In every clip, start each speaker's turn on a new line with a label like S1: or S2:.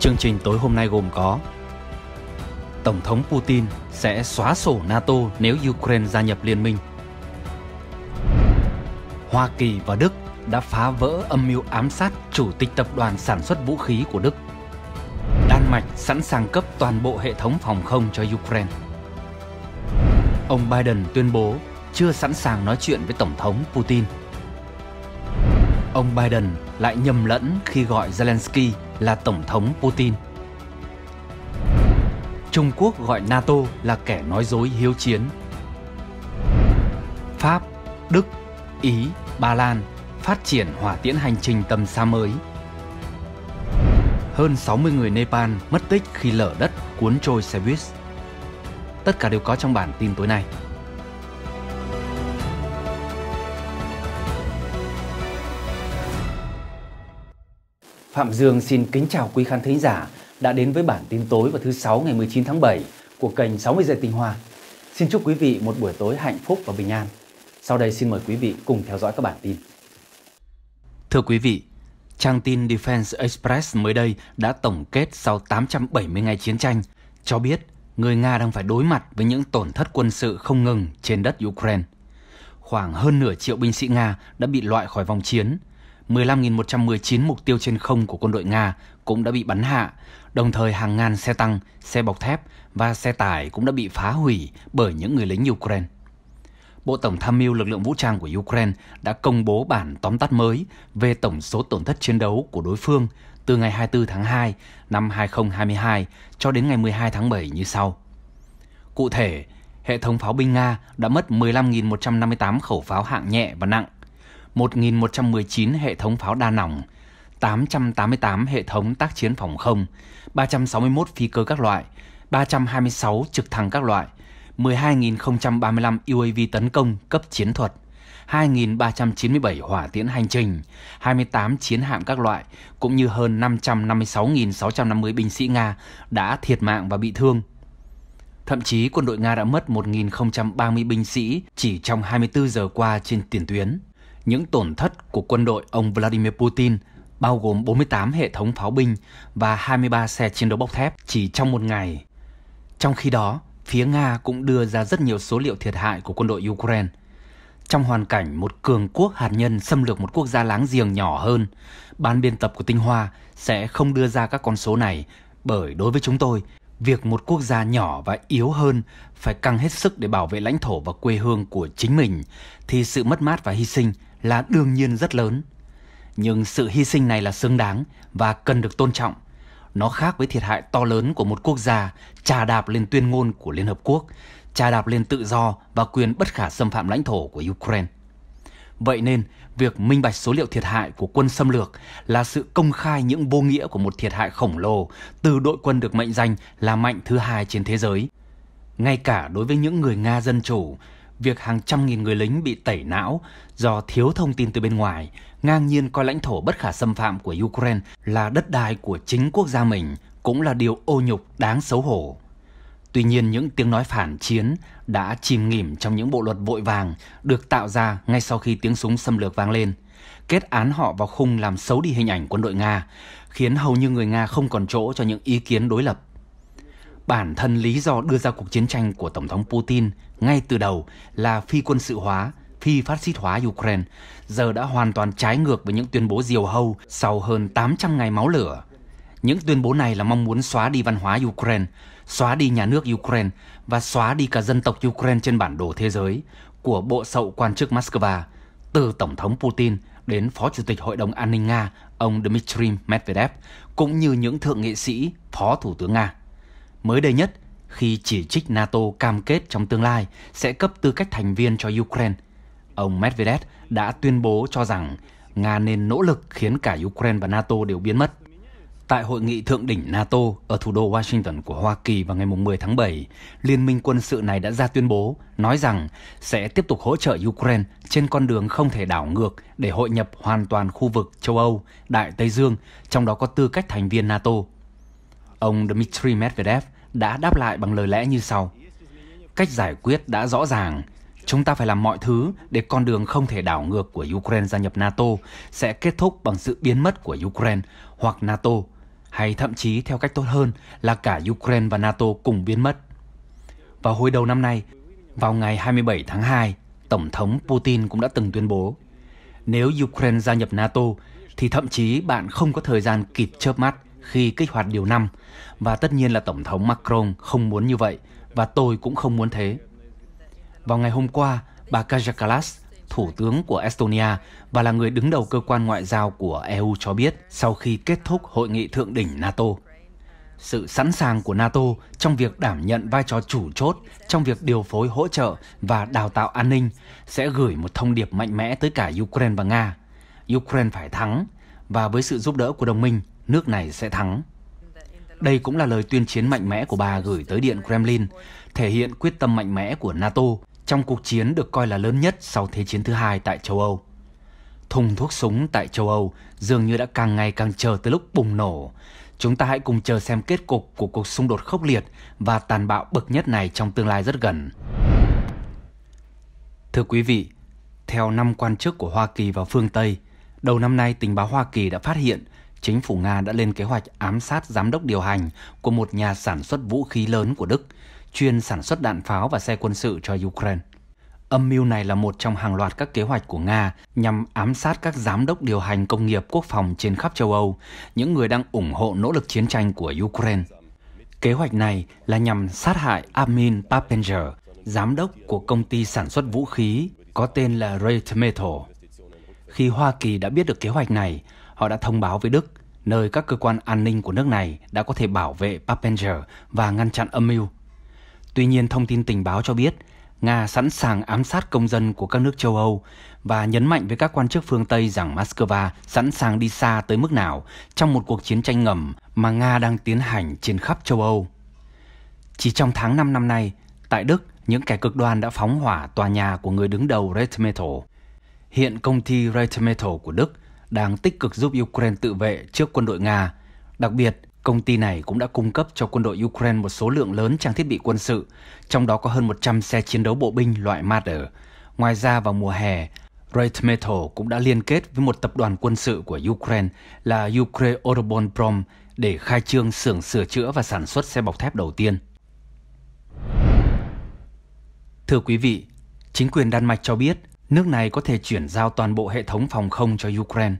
S1: Chương trình tối hôm nay gồm có Tổng thống Putin sẽ xóa sổ NATO nếu Ukraine gia nhập liên minh. Hoa Kỳ và Đức đã phá vỡ âm mưu ám sát chủ tịch tập đoàn sản xuất vũ khí của Đức. Đan Mạch sẵn sàng cấp toàn bộ hệ thống phòng không cho Ukraine. Ông Biden tuyên bố chưa sẵn sàng nói chuyện với Tổng thống Putin. Ông Biden lại nhầm lẫn khi gọi Zelensky là Tổng thống Putin. Trung Quốc gọi NATO là kẻ nói dối hiếu chiến. Pháp, Đức, Ý, Ba Lan phát triển hỏa tiễn hành trình tầm xa mới. Hơn 60 người Nepal mất tích khi lở đất cuốn trôi xe buýt. Tất cả đều có trong bản tin tối nay. Phạm Dương xin kính chào quý khán thính giả đã đến với bản tin tối vào thứ sáu ngày 19 tháng 7 của kênh 60 giây tinh hoa. Xin chúc quý vị một buổi tối hạnh phúc và bình an. Sau đây xin mời quý vị cùng theo dõi các bản tin. Thưa quý vị, trang tin Defense Express mới đây đã tổng kết sau 870 ngày chiến tranh cho biết người Nga đang phải đối mặt với những tổn thất quân sự không ngừng trên đất Ukraine. Khoảng hơn nửa triệu binh sĩ Nga đã bị loại khỏi vòng chiến, 15.119 mục tiêu trên không của quân đội Nga cũng đã bị bắn hạ, đồng thời hàng ngàn xe tăng, xe bọc thép và xe tải cũng đã bị phá hủy bởi những người lính Ukraine. Bộ Tổng tham mưu lực lượng vũ trang của Ukraine đã công bố bản tóm tắt mới về tổng số tổn thất chiến đấu của đối phương từ ngày 24 tháng 2 năm 2022 cho đến ngày 12 tháng 7 như sau. Cụ thể, hệ thống pháo binh Nga đã mất 15.158 khẩu pháo hạng nhẹ và nặng, 1.119 hệ thống pháo đa nòng, 888 hệ thống tác chiến phòng không, 361 phi cơ các loại, 326 trực thăng các loại, 12.035 UAV tấn công cấp chiến thuật, 2.397 hỏa tiễn hành trình, 28 chiến hạm các loại, cũng như hơn 556.650 binh sĩ Nga đã thiệt mạng và bị thương. Thậm chí quân đội Nga đã mất 1.030 binh sĩ chỉ trong 24 giờ qua trên tiền tuyến những tổn thất của quân đội ông Vladimir Putin bao gồm 48 hệ thống pháo binh và 23 xe chiến đấu bọc thép chỉ trong một ngày. Trong khi đó, phía Nga cũng đưa ra rất nhiều số liệu thiệt hại của quân đội Ukraine. Trong hoàn cảnh một cường quốc hạt nhân xâm lược một quốc gia láng giềng nhỏ hơn, ban biên tập của Tinh Hoa sẽ không đưa ra các con số này bởi đối với chúng tôi, việc một quốc gia nhỏ và yếu hơn phải căng hết sức để bảo vệ lãnh thổ và quê hương của chính mình thì sự mất mát và hy sinh là đương nhiên rất lớn. Nhưng sự hy sinh này là xứng đáng và cần được tôn trọng. Nó khác với thiệt hại to lớn của một quốc gia trà đạp lên tuyên ngôn của Liên Hợp Quốc, trà đạp lên tự do và quyền bất khả xâm phạm lãnh thổ của Ukraine. Vậy nên, việc minh bạch số liệu thiệt hại của quân xâm lược là sự công khai những vô nghĩa của một thiệt hại khổng lồ từ đội quân được mệnh danh là mạnh thứ hai trên thế giới. Ngay cả đối với những người Nga dân chủ, việc hàng trăm nghìn người lính bị tẩy não do thiếu thông tin từ bên ngoài, ngang nhiên coi lãnh thổ bất khả xâm phạm của Ukraine là đất đai của chính quốc gia mình cũng là điều ô nhục đáng xấu hổ. Tuy nhiên những tiếng nói phản chiến đã chìm nghỉm trong những bộ luật vội vàng được tạo ra ngay sau khi tiếng súng xâm lược vang lên. Kết án họ vào khung làm xấu đi hình ảnh quân đội Nga, khiến hầu như người Nga không còn chỗ cho những ý kiến đối lập. Bản thân lý do đưa ra cuộc chiến tranh của Tổng thống Putin ngay từ đầu là phi quân sự hóa, phi phát xít hóa Ukraine, giờ đã hoàn toàn trái ngược với những tuyên bố diều hâu sau hơn 800 ngày máu lửa. Những tuyên bố này là mong muốn xóa đi văn hóa Ukraine, xóa đi nhà nước Ukraine và xóa đi cả dân tộc Ukraine trên bản đồ thế giới của bộ sậu quan chức Moscow, từ Tổng thống Putin đến Phó Chủ tịch Hội đồng An ninh Nga ông Dmitry Medvedev, cũng như những thượng nghị sĩ Phó Thủ tướng Nga mới đây nhất khi chỉ trích NATO cam kết trong tương lai sẽ cấp tư cách thành viên cho Ukraine. Ông Medvedev đã tuyên bố cho rằng Nga nên nỗ lực khiến cả Ukraine và NATO đều biến mất. Tại hội nghị thượng đỉnh NATO ở thủ đô Washington của Hoa Kỳ vào ngày 10 tháng 7, Liên minh quân sự này đã ra tuyên bố nói rằng sẽ tiếp tục hỗ trợ Ukraine trên con đường không thể đảo ngược để hội nhập hoàn toàn khu vực châu Âu, Đại Tây Dương, trong đó có tư cách thành viên NATO. Ông Dmitry Medvedev đã đáp lại bằng lời lẽ như sau. Cách giải quyết đã rõ ràng, chúng ta phải làm mọi thứ để con đường không thể đảo ngược của Ukraine gia nhập NATO sẽ kết thúc bằng sự biến mất của Ukraine hoặc NATO, hay thậm chí theo cách tốt hơn là cả Ukraine và NATO cùng biến mất. Vào hồi đầu năm nay, vào ngày 27 tháng 2, Tổng thống Putin cũng đã từng tuyên bố nếu Ukraine gia nhập NATO thì thậm chí bạn không có thời gian kịp chớp mắt khi kích hoạt điều 5 và tất nhiên là Tổng thống Macron không muốn như vậy và tôi cũng không muốn thế. Vào ngày hôm qua, bà Kaja Kallas, thủ tướng của Estonia và là người đứng đầu cơ quan ngoại giao của EU cho biết sau khi kết thúc hội nghị thượng đỉnh NATO. Sự sẵn sàng của NATO trong việc đảm nhận vai trò chủ chốt trong việc điều phối hỗ trợ và đào tạo an ninh sẽ gửi một thông điệp mạnh mẽ tới cả Ukraine và Nga. Ukraine phải thắng và với sự giúp đỡ của đồng minh, nước này sẽ thắng. Đây cũng là lời tuyên chiến mạnh mẽ của bà gửi tới Điện Kremlin, thể hiện quyết tâm mạnh mẽ của NATO trong cuộc chiến được coi là lớn nhất sau Thế chiến thứ hai tại châu Âu. Thùng thuốc súng tại châu Âu dường như đã càng ngày càng chờ tới lúc bùng nổ. Chúng ta hãy cùng chờ xem kết cục của cuộc xung đột khốc liệt và tàn bạo bậc nhất này trong tương lai rất gần. Thưa quý vị, theo năm quan chức của Hoa Kỳ và phương Tây, đầu năm nay tình báo Hoa Kỳ đã phát hiện – chính phủ Nga đã lên kế hoạch ám sát giám đốc điều hành của một nhà sản xuất vũ khí lớn của Đức, chuyên sản xuất đạn pháo và xe quân sự cho Ukraine. Âm mưu này là một trong hàng loạt các kế hoạch của Nga nhằm ám sát các giám đốc điều hành công nghiệp quốc phòng trên khắp châu Âu, những người đang ủng hộ nỗ lực chiến tranh của Ukraine. Kế hoạch này là nhằm sát hại Armin Papenger, giám đốc của công ty sản xuất vũ khí có tên là Rate Metal. Khi Hoa Kỳ đã biết được kế hoạch này, họ đã thông báo với Đức, nơi các cơ quan an ninh của nước này đã có thể bảo vệ Papenger và ngăn chặn âm mưu. Tuy nhiên, thông tin tình báo cho biết Nga sẵn sàng ám sát công dân của các nước châu Âu và nhấn mạnh với các quan chức phương Tây rằng Moscow sẵn sàng đi xa tới mức nào trong một cuộc chiến tranh ngầm mà Nga đang tiến hành trên khắp châu Âu. Chỉ trong tháng 5 năm nay, tại Đức, những kẻ cực đoan đã phóng hỏa tòa nhà của người đứng đầu Red Metal. Hiện công ty Red Metal của Đức đang tích cực giúp Ukraine tự vệ trước quân đội Nga. Đặc biệt, công ty này cũng đã cung cấp cho quân đội Ukraine một số lượng lớn trang thiết bị quân sự, trong đó có hơn 100 xe chiến đấu bộ binh loại Marder. Ngoài ra vào mùa hè, Rate Metal cũng đã liên kết với một tập đoàn quân sự của Ukraine là Ukraine Orbonprom để khai trương xưởng sửa chữa và sản xuất xe bọc thép đầu tiên. Thưa quý vị, chính quyền Đan Mạch cho biết nước này có thể chuyển giao toàn bộ hệ thống phòng không cho Ukraine.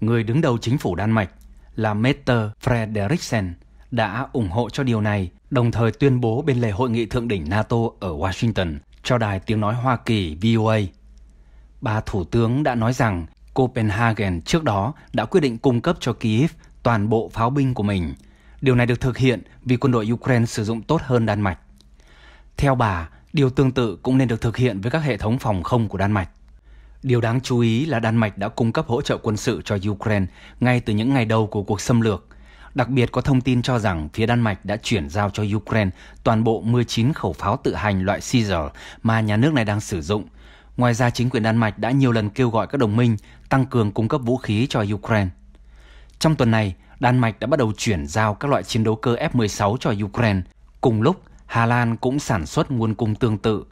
S1: Người đứng đầu chính phủ Đan Mạch là Mette Frederiksen đã ủng hộ cho điều này, đồng thời tuyên bố bên lề hội nghị thượng đỉnh NATO ở Washington cho đài tiếng nói Hoa Kỳ VOA. Bà thủ tướng đã nói rằng Copenhagen trước đó đã quyết định cung cấp cho Kyiv toàn bộ pháo binh của mình. Điều này được thực hiện vì quân đội Ukraine sử dụng tốt hơn Đan Mạch. Theo bà, Điều tương tự cũng nên được thực hiện với các hệ thống phòng không của Đan Mạch. Điều đáng chú ý là Đan Mạch đã cung cấp hỗ trợ quân sự cho Ukraine ngay từ những ngày đầu của cuộc xâm lược. Đặc biệt có thông tin cho rằng phía Đan Mạch đã chuyển giao cho Ukraine toàn bộ 19 khẩu pháo tự hành loại Caesar mà nhà nước này đang sử dụng. Ngoài ra, chính quyền Đan Mạch đã nhiều lần kêu gọi các đồng minh tăng cường cung cấp vũ khí cho Ukraine. Trong tuần này, Đan Mạch đã bắt đầu chuyển giao các loại chiến đấu cơ F-16 cho Ukraine. Cùng lúc, Hà Lan cũng sản xuất nguồn cung tương tự.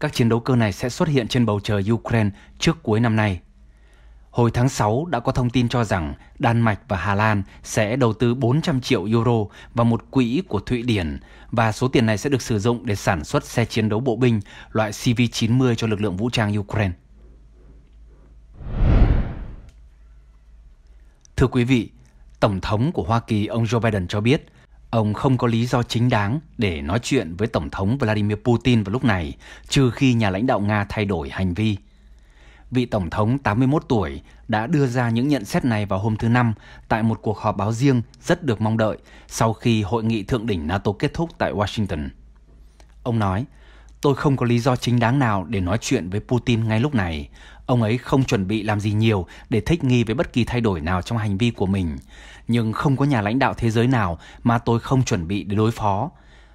S1: Các chiến đấu cơ này sẽ xuất hiện trên bầu trời Ukraine trước cuối năm nay. Hồi tháng 6 đã có thông tin cho rằng Đan Mạch và Hà Lan sẽ đầu tư 400 triệu euro vào một quỹ của Thụy Điển và số tiền này sẽ được sử dụng để sản xuất xe chiến đấu bộ binh loại CV-90 cho lực lượng vũ trang Ukraine. Thưa quý vị, Tổng thống của Hoa Kỳ ông Joe Biden cho biết – Ông không có lý do chính đáng để nói chuyện với Tổng thống Vladimir Putin vào lúc này, trừ khi nhà lãnh đạo Nga thay đổi hành vi. Vị Tổng thống 81 tuổi đã đưa ra những nhận xét này vào hôm thứ Năm tại một cuộc họp báo riêng rất được mong đợi sau khi hội nghị thượng đỉnh NATO kết thúc tại Washington. Ông nói, tôi không có lý do chính đáng nào để nói chuyện với Putin ngay lúc này. Ông ấy không chuẩn bị làm gì nhiều để thích nghi với bất kỳ thay đổi nào trong hành vi của mình nhưng không có nhà lãnh đạo thế giới nào mà tôi không chuẩn bị để đối phó.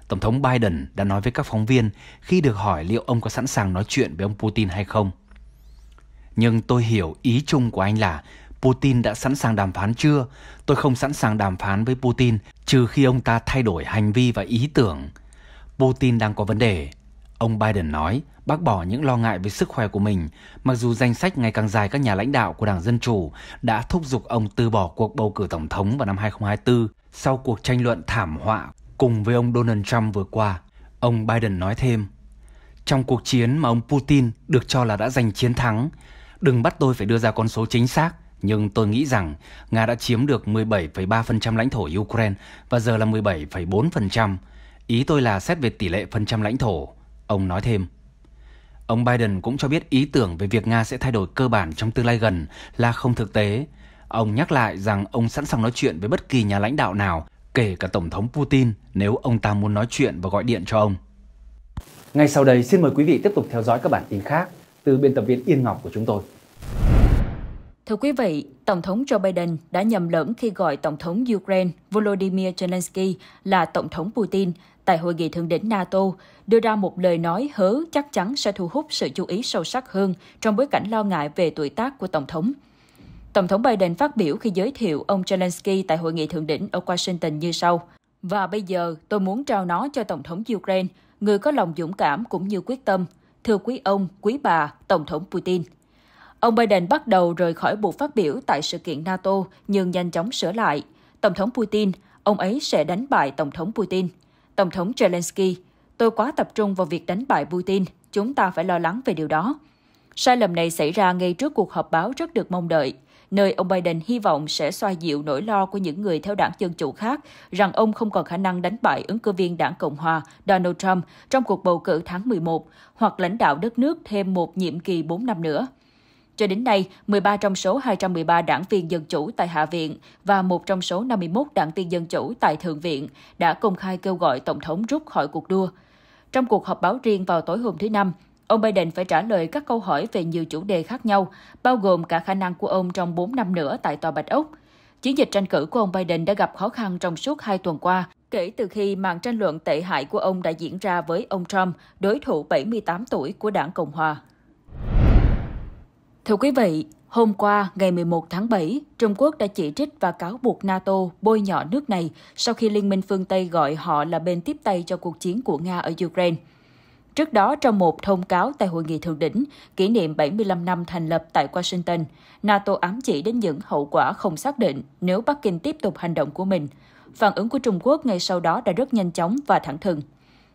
S1: Tổng thống Biden đã nói với các phóng viên khi được hỏi liệu ông có sẵn sàng nói chuyện với ông Putin hay không. Nhưng tôi hiểu ý chung của anh là Putin đã sẵn sàng đàm phán chưa? Tôi không sẵn sàng đàm phán với Putin trừ khi ông ta thay đổi hành vi và ý tưởng. Putin đang có vấn đề, Ông Biden nói bác bỏ những lo ngại về sức khỏe của mình, mặc dù danh sách ngày càng dài các nhà lãnh đạo của Đảng Dân Chủ đã thúc giục ông từ bỏ cuộc bầu cử Tổng thống vào năm 2024 sau cuộc tranh luận thảm họa cùng với ông Donald Trump vừa qua. Ông Biden nói thêm, trong cuộc chiến mà ông Putin được cho là đã giành chiến thắng, đừng bắt tôi phải đưa ra con số chính xác, nhưng tôi nghĩ rằng Nga đã chiếm được 17,3% lãnh thổ Ukraine và giờ là 17,4%. Ý tôi là xét về tỷ lệ phần trăm lãnh thổ. Ông nói thêm, ông Biden cũng cho biết ý tưởng về việc Nga sẽ thay đổi cơ bản trong tương lai gần là không thực tế. Ông nhắc lại rằng ông sẵn sàng nói chuyện với bất kỳ nhà lãnh đạo nào, kể cả Tổng thống Putin nếu ông ta muốn nói chuyện và gọi điện cho ông. Ngay sau đây, xin mời quý vị tiếp tục theo dõi các bản tin khác từ biên tập viên Yên Ngọc của chúng tôi.
S2: Thưa quý vị, Tổng thống Joe Biden đã nhầm lẫn khi gọi Tổng thống Ukraine Volodymyr Zelensky là Tổng thống Putin tại hội nghị thượng đỉnh NATO, đưa ra một lời nói hứa chắc chắn sẽ thu hút sự chú ý sâu sắc hơn trong bối cảnh lo ngại về tuổi tác của Tổng thống. Tổng thống Biden phát biểu khi giới thiệu ông Zelensky tại hội nghị thượng đỉnh ở Washington như sau. Và bây giờ, tôi muốn trao nó cho Tổng thống Ukraine, người có lòng dũng cảm cũng như quyết tâm. Thưa quý ông, quý bà, Tổng thống Putin. Ông Biden bắt đầu rời khỏi buộc phát biểu tại sự kiện NATO nhưng nhanh chóng sửa lại. Tổng thống Putin, ông ấy sẽ đánh bại Tổng thống Putin. Tổng thống Zelensky, tôi quá tập trung vào việc đánh bại Putin, chúng ta phải lo lắng về điều đó. Sai lầm này xảy ra ngay trước cuộc họp báo rất được mong đợi, nơi ông Biden hy vọng sẽ xoa dịu nỗi lo của những người theo đảng Dân Chủ khác rằng ông không còn khả năng đánh bại ứng cử viên đảng Cộng Hòa Donald Trump trong cuộc bầu cử tháng 11 hoặc lãnh đạo đất nước thêm một nhiệm kỳ 4 năm nữa. Cho đến nay, 13 trong số 213 đảng viên Dân Chủ tại Hạ viện và một trong số 51 đảng viên Dân Chủ tại Thượng viện đã công khai kêu gọi Tổng thống rút khỏi cuộc đua. Trong cuộc họp báo riêng vào tối hôm thứ Năm, ông Biden phải trả lời các câu hỏi về nhiều chủ đề khác nhau, bao gồm cả khả năng của ông trong 4 năm nữa tại Tòa Bạch Ốc. Chiến dịch tranh cử của ông Biden đã gặp khó khăn trong suốt hai tuần qua, kể từ khi màn tranh luận tệ hại của ông đã diễn ra với ông Trump, đối thủ 78 tuổi của đảng Cộng Hòa. Thưa quý vị, hôm qua ngày 11 tháng 7, Trung Quốc đã chỉ trích và cáo buộc NATO bôi nhọ nước này sau khi Liên minh phương Tây gọi họ là bên tiếp tay cho cuộc chiến của Nga ở Ukraine. Trước đó, trong một thông cáo tại hội nghị thượng đỉnh kỷ niệm 75 năm thành lập tại Washington, NATO ám chỉ đến những hậu quả không xác định nếu Bắc Kinh tiếp tục hành động của mình. Phản ứng của Trung Quốc ngay sau đó đã rất nhanh chóng và thẳng thừng.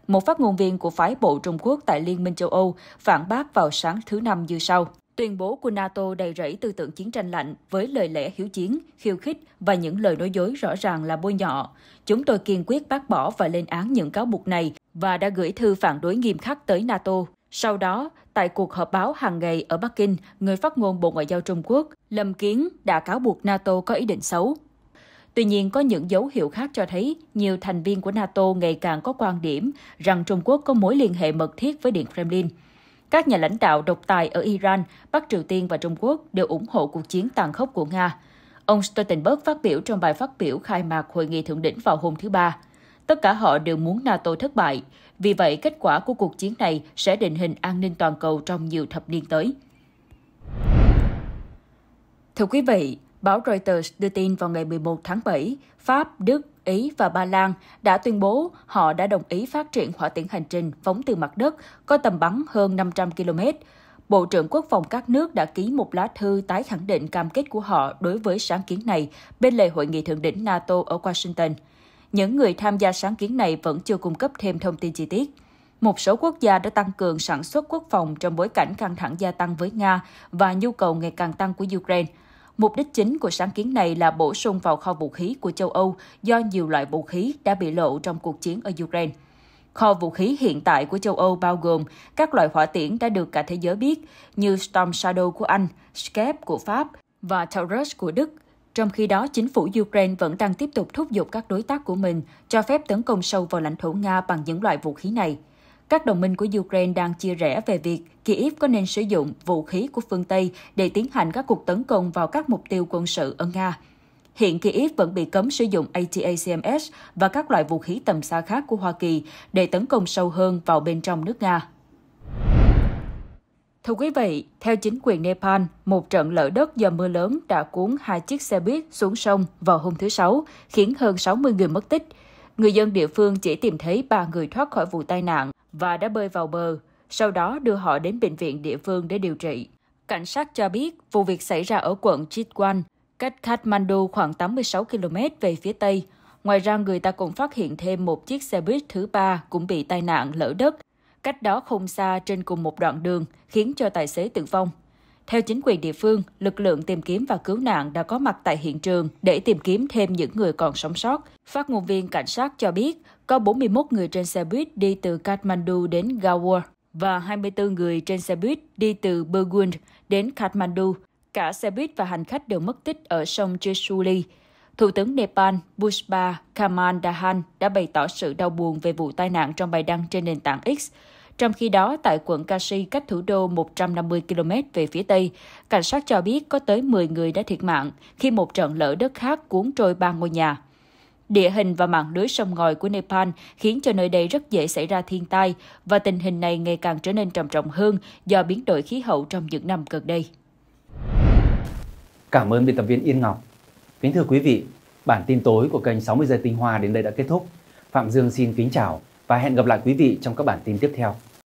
S2: Một phát ngôn viên của phái bộ Trung Quốc tại Liên minh châu Âu phản bác vào sáng thứ Năm như sau. Tuyên bố của NATO đầy rẫy tư tưởng chiến tranh lạnh với lời lẽ hiếu chiến, khiêu khích và những lời nói dối rõ ràng là bôi nhọ. Chúng tôi kiên quyết bác bỏ và lên án những cáo buộc này và đã gửi thư phản đối nghiêm khắc tới NATO. Sau đó, tại cuộc họp báo hàng ngày ở Bắc Kinh, người phát ngôn Bộ Ngoại giao Trung Quốc, Lâm Kiến đã cáo buộc NATO có ý định xấu. Tuy nhiên, có những dấu hiệu khác cho thấy nhiều thành viên của NATO ngày càng có quan điểm rằng Trung Quốc có mối liên hệ mật thiết với Điện Kremlin. Các nhà lãnh đạo độc tài ở Iran, Bắc Triều Tiên và Trung Quốc đều ủng hộ cuộc chiến tàn khốc của Nga. Ông Stoltenberg phát biểu trong bài phát biểu khai mạc hội nghị thượng đỉnh vào hôm thứ Ba. Tất cả họ đều muốn NATO thất bại, vì vậy kết quả của cuộc chiến này sẽ định hình an ninh toàn cầu trong nhiều thập niên tới. Thưa quý vị, Báo Reuters đưa tin vào ngày 11 tháng 7, Pháp, Đức, Ý và Ba Lan đã tuyên bố họ đã đồng ý phát triển hỏa tiễn hành trình phóng từ mặt đất có tầm bắn hơn 500 km. Bộ trưởng Quốc phòng các nước đã ký một lá thư tái khẳng định cam kết của họ đối với sáng kiến này bên lề hội nghị thượng đỉnh NATO ở Washington. Những người tham gia sáng kiến này vẫn chưa cung cấp thêm thông tin chi tiết. Một số quốc gia đã tăng cường sản xuất quốc phòng trong bối cảnh căng thẳng gia tăng với Nga và nhu cầu ngày càng tăng của Ukraine – Mục đích chính của sáng kiến này là bổ sung vào kho vũ khí của châu Âu do nhiều loại vũ khí đã bị lộ trong cuộc chiến ở Ukraine. Kho vũ khí hiện tại của châu Âu bao gồm các loại hỏa tiễn đã được cả thế giới biết như Storm Shadow của Anh, Skep của Pháp và Taurus của Đức. Trong khi đó, chính phủ Ukraine vẫn đang tiếp tục thúc giục các đối tác của mình cho phép tấn công sâu vào lãnh thổ Nga bằng những loại vũ khí này. Các đồng minh của Ukraine đang chia rẽ về việc Kyiv có nên sử dụng vũ khí của phương Tây để tiến hành các cuộc tấn công vào các mục tiêu quân sự ở Nga. Hiện Kyiv vẫn bị cấm sử dụng ATACMS và các loại vũ khí tầm xa khác của Hoa Kỳ để tấn công sâu hơn vào bên trong nước Nga. Thưa quý vị, theo chính quyền Nepal, một trận lở đất do mưa lớn đã cuốn hai chiếc xe buýt xuống sông vào hôm thứ Sáu, khiến hơn 60 người mất tích – người dân địa phương chỉ tìm thấy ba người thoát khỏi vụ tai nạn và đã bơi vào bờ, sau đó đưa họ đến bệnh viện địa phương để điều trị. Cảnh sát cho biết vụ việc xảy ra ở quận Chitwan, cách Kathmandu khoảng 86 km về phía Tây. Ngoài ra, người ta cũng phát hiện thêm một chiếc xe buýt thứ ba cũng bị tai nạn lỡ đất, cách đó không xa trên cùng một đoạn đường, khiến cho tài xế tử vong. Theo chính quyền địa phương, lực lượng tìm kiếm và cứu nạn đã có mặt tại hiện trường để tìm kiếm thêm những người còn sống sót. Phát ngôn viên cảnh sát cho biết có 41 người trên xe buýt đi từ Kathmandu đến Gawar và 24 người trên xe buýt đi từ Burgund đến Kathmandu. Cả xe buýt và hành khách đều mất tích ở sông Chesuli. Thủ tướng Nepal Pushpa Kamal Dahan đã bày tỏ sự đau buồn về vụ tai nạn trong bài đăng trên nền tảng X. Trong khi đó, tại quận Kashi cách thủ đô 150 km về phía Tây, cảnh sát cho biết có tới 10 người đã thiệt mạng khi một trận lở đất khác cuốn trôi ba ngôi nhà. Địa hình và mạng lưới sông ngòi của Nepal khiến cho nơi đây rất dễ xảy ra thiên tai và tình hình này ngày càng trở nên trầm trọng hơn do biến đổi khí hậu trong những năm gần đây.
S1: Cảm ơn biên tập viên Yên Ngọc. Kính thưa quý vị, bản tin tối của kênh 60 giây tinh hoa đến đây đã kết thúc. Phạm Dương xin kính chào và hẹn gặp lại quý vị trong các bản tin tiếp theo.